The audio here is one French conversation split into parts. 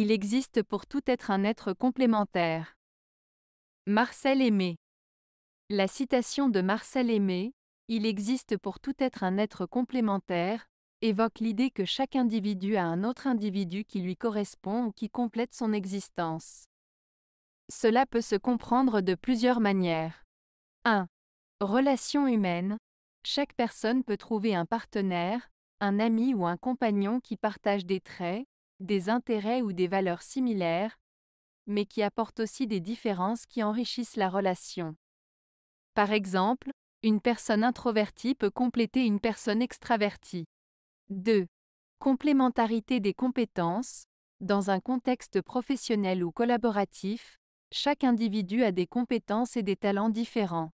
Il existe pour tout être un être complémentaire. Marcel Aimé. La citation de Marcel Aimé, Il existe pour tout être un être complémentaire, évoque l'idée que chaque individu a un autre individu qui lui correspond ou qui complète son existence. Cela peut se comprendre de plusieurs manières. 1. Relation humaine. Chaque personne peut trouver un partenaire, un ami ou un compagnon qui partage des traits, des intérêts ou des valeurs similaires, mais qui apportent aussi des différences qui enrichissent la relation. Par exemple, une personne introvertie peut compléter une personne extravertie. 2. Complémentarité des compétences. Dans un contexte professionnel ou collaboratif, chaque individu a des compétences et des talents différents.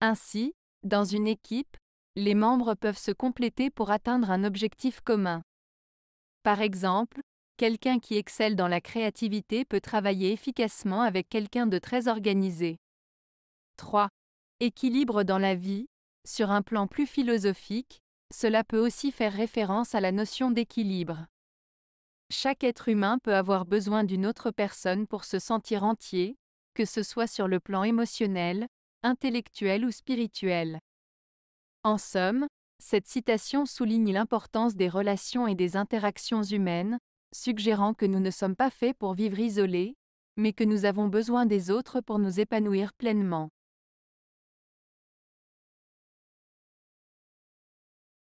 Ainsi, dans une équipe, les membres peuvent se compléter pour atteindre un objectif commun. Par exemple, quelqu'un qui excelle dans la créativité peut travailler efficacement avec quelqu'un de très organisé. 3. Équilibre dans la vie. Sur un plan plus philosophique, cela peut aussi faire référence à la notion d'équilibre. Chaque être humain peut avoir besoin d'une autre personne pour se sentir entier, que ce soit sur le plan émotionnel, intellectuel ou spirituel. En somme, cette citation souligne l'importance des relations et des interactions humaines, suggérant que nous ne sommes pas faits pour vivre isolés, mais que nous avons besoin des autres pour nous épanouir pleinement.